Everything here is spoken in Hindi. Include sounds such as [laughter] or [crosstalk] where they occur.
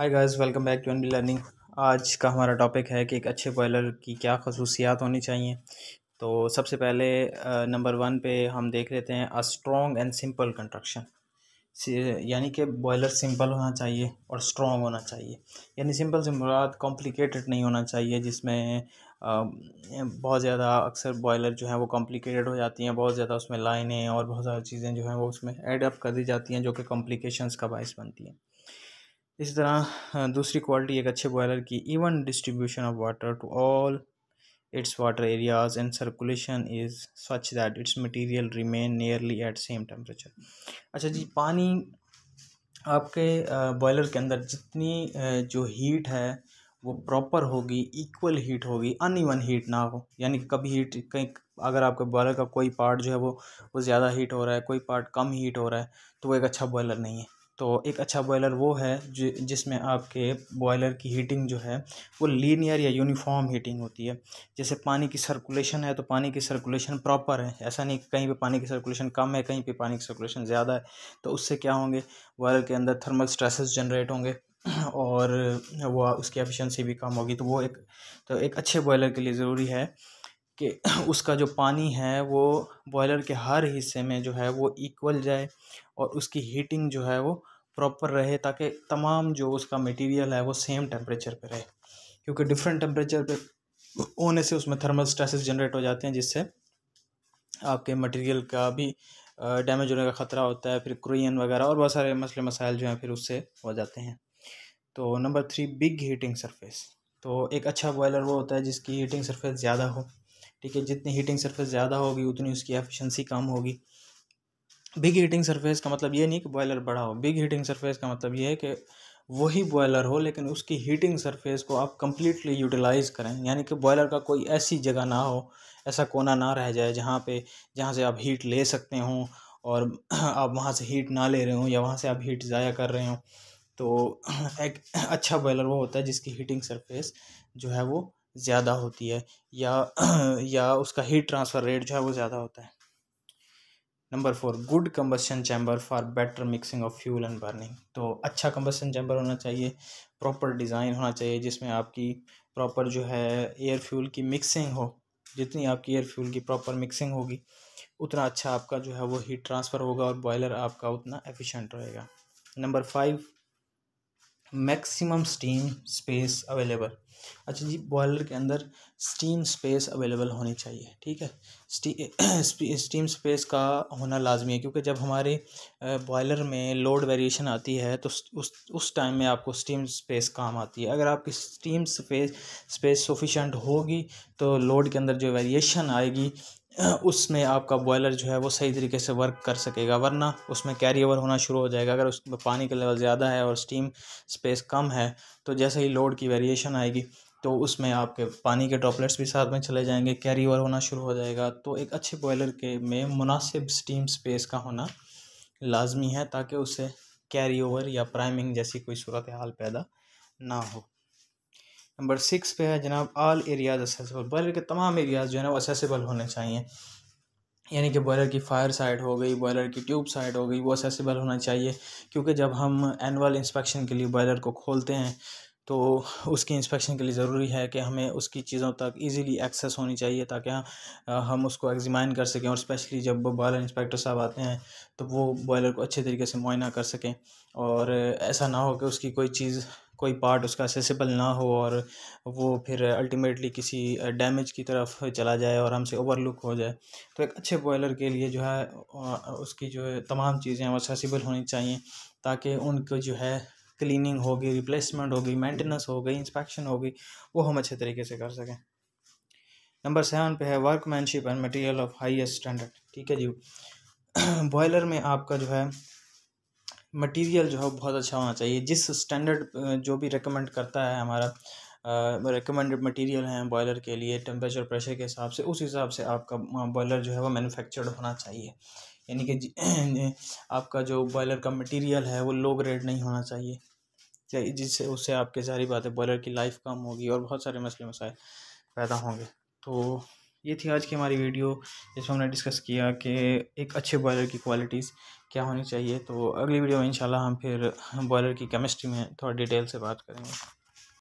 hi guys welcome back to N B learning आज का हमारा टॉपिक है कि एक अच्छे बॉयलर की क्या खसूसियात होनी चाहिए तो सबसे पहले नंबर वन पे हम देख लेते हैं a strong and simple construction यानी कि बॉयलर सिंपल होना चाहिए और स्ट्रॉन्ग होना चाहिए यानी सिंपल से मुराद कॉम्प्लिकेटेड नहीं होना चाहिए जिसमें बहुत ज़्यादा अक्सर बॉयलर जो है वो कॉम्प्लिकेटेड हो जाती हैं बहुत ज़्यादा उसमें लाइनें और बहुत सारी चीज़ें जो हैं वो उसमें एडअप कर दी जाती हैं जो कि कॉम्प्लिकेशंस का बायस बनती हैं इसी तरह हाँ, दूसरी क्वालिटी एक अच्छे बॉयलर की even distribution of water to all its water areas and circulation is such that its material remain nearly at same temperature अच्छा जी पानी आपके बॉयलर के अंदर जितनी जो हीट है वो प्रॉपर होगी इक्वल हीट होगी अनइवन हीट ना हो यानी कभी हीट कहीं अगर आपके बॉयलर का कोई पार्ट जो है वो वो ज़्यादा हीट हो रहा है कोई पार्ट कम हीट हो रहा है तो वो एक अच्छा बॉयलर नहीं है तो एक अच्छा बॉयलर वो है जिसमें आपके बॉयलर की हीटिंग जो है वो लीनियर या यूनिफॉर्म हीटिंग होती है जैसे पानी की सर्कुलेशन है तो पानी की सर्कुलेशन प्रॉपर है ऐसा नहीं कहीं पे पानी की सर्कुलेशन कम है कहीं पे पानी की सर्कुलेशन ज़्यादा है तो उससे क्या होंगे बॉयलर के अंदर थर्मल स्ट्रेसेस जनरेट होंगे [clears throat] और वो उसकी एफिशिएंसी भी कम होगी तो वो एक तो एक अच्छे बॉयलर के लिए ज़रूरी है कि [clears throat] उसका जो पानी है वो बॉयलर के हर हिस्से में जो है वो इक्वल जाए और उसकी हीटिंग जो है वो प्रॉपर रहे ताकि तमाम जो उसका मटेरियल है वो सेम टेम्परेचर पे रहे क्योंकि डिफरेंट टेम्परेचर पे होने से उसमें थर्मल स्ट्रेसेस जनरेट हो जाते हैं जिससे आपके मटेरियल का भी डैमेज होने का ख़तरा होता है फिर क्रोइन वगैरह और बहुत सारे मसले मसाइल जो हैं फिर उससे हो जाते हैं तो number three big heating surface तो एक अच्छा बॉयलर वो होता है जिसकी हीटिंग सरफेस ज़्यादा हो ठीक है जितनी हीटिंग सरफेस ज़्यादा होगी उतनी उसकी एफिशिएंसी कम होगी बिग हीटिंग सरफेस का मतलब ये नहीं कि बॉयलर बड़ा हो बिग हीटिंग सरफेस का मतलब ये है कि वही बॉयलर हो लेकिन उसकी हीटिंग सरफेस को आप कम्प्लीटली यूटिलाइज़ करें यानी कि बॉयलर का कोई ऐसी जगह ना हो ऐसा कोना ना रह जाए जहाँ पे जहाँ से आप हीट ले सकते हों और [clears throat] आप वहाँ से हीट ना ले रहे हों या वहाँ से आप हीट ज़ाया कर रहे हों तो [clears throat] एक अच्छा बॉयलर वो होता है जिसकी हीटिंग सरफेस जो है वो ज़्यादा होती है या [clears throat] या उसका हीट ट्रांसफ़र रेट जो है वो ज़्यादा होता है number four good combustion chamber for better mixing of fuel and burning तो अच्छा कम्बसन चैम्बर होना चाहिए प्रॉपर डिज़ाइन होना चाहिए जिसमें आपकी प्रॉपर जो है एयर फ्यूल की मिक्सिंग हो जितनी आपकी एयर फ्यूल की प्रॉपर मिक्सिंग होगी उतना अच्छा आपका जो है वो हीट ट्रांसफ़र होगा और बॉयलर आपका उतना एफिशिएंट रहेगा number five maximum steam space available अच्छा जी बॉयलर के अंदर स्टीम स्पेस अवेलेबल होनी चाहिए ठीक है स्टी, [clears throat] स्टीम स्पेस का होना लाजमी है क्योंकि जब हमारे बॉयलर में लोड वेरिएशन आती है तो उस उस टाइम में आपको स्टीम स्पेस काम आती है अगर आपकी स्टीम स्पेस स्पेस सफिशेंट होगी तो लोड के अंदर जो वेरिएशन आएगी उसमें आपका बॉयलर जो है वो सही तरीके से वर्क कर सकेगा वरना उसमें कैरी ओवर होना शुरू हो जाएगा अगर उसमें पानी का लेवल ज़्यादा है और स्टीम स्पेस कम है तो जैसे ही लोड की वेरिएशन आएगी तो उसमें आपके पानी के ड्रॉपलेट्स भी साथ में चले जाएंगे कैरी ओवर होना शुरू हो जाएगा तो एक अच्छे बॉयलर के में मुनासिब स्टीम स्पेस का होना लाजमी है ताकि उससे कैरी ओवर या प्राइमिंग जैसी कोई सूरत हाल पैदा ना हो नंबर सिक्स पे है जनाब आल एरियाज असेसबल बॉयलर के तमाम एरियाज जो है ना वो असेसबल होने चाहिए यानी कि बॉयलर की फायर साइड हो गई बॉयलर की ट्यूब साइड हो गई वो असेसबल होना चाहिए क्योंकि जब हम एनुअल इंस्पेक्शन के लिए बॉयलर को खोलते हैं तो उसकी इंस्पेक्शन के लिए ज़रूरी है कि हमें उसकी चीज़ों तक इजीली एक्सेस होनी चाहिए ताकि हम उसको एग्जामिन कर सकें और स्पेशली जब बॉयलर इंस्पेक्टर साहब आते हैं तो वो बॉयलर को अच्छे तरीके से मुआयना कर सकें और ऐसा ना हो कि उसकी कोई चीज़ कोई पार्ट उसका एक्सेसिबल ना हो और वो फिर अल्टीमेटली किसी डैमेज की तरफ चला जाए और हमसे ओवरलुक हो जाए तो एक अच्छे बॉयलर के लिए जो है उसकी जो है तमाम चीज़ें वो एक्सेसिबल होनी चाहिए ताकि उनको जो है क्लीनिंग होगी रिप्लेसमेंट होगी मेंटेनेंस हो गई इंस्पेक्शन होगी वो हम अच्छे तरीके से कर सकें नंबर सेवन पे है workmanship and material of highest standard ठीक है जी बॉयलर [clears throat] में आपका जो है मटेरियल जो है बहुत अच्छा होना चाहिए जिस स्टैंडर्ड जो भी रिकमेंड करता है हमारा रिकमेंडेड मटेरियल हैं बॉयलर के लिए टेम्परेचर प्रेशर के हिसाब से उस हिसाब से आपका बॉयलर जो है वो मैन्युफैक्चर्ड होना चाहिए यानी कि [clears throat] आपका जो बॉयलर का मटेरियल है वो लो ग्रेड नहीं होना चाहिए जिससे उससे आपके सारी बात है बॉयलर की लाइफ कम होगी और बहुत सारे मसले मसाए पैदा होंगे तो ये थी आज की हमारी वीडियो जिसमें हमने डिस्कस किया कि एक अच्छे बॉयलर की क्वालिटीज़ क्या होनी चाहिए तो अगली वीडियो में इंशाल्लाह हम फिर बॉयलर की केमिस्ट्री में थोड़ा डिटेल से बात करेंगे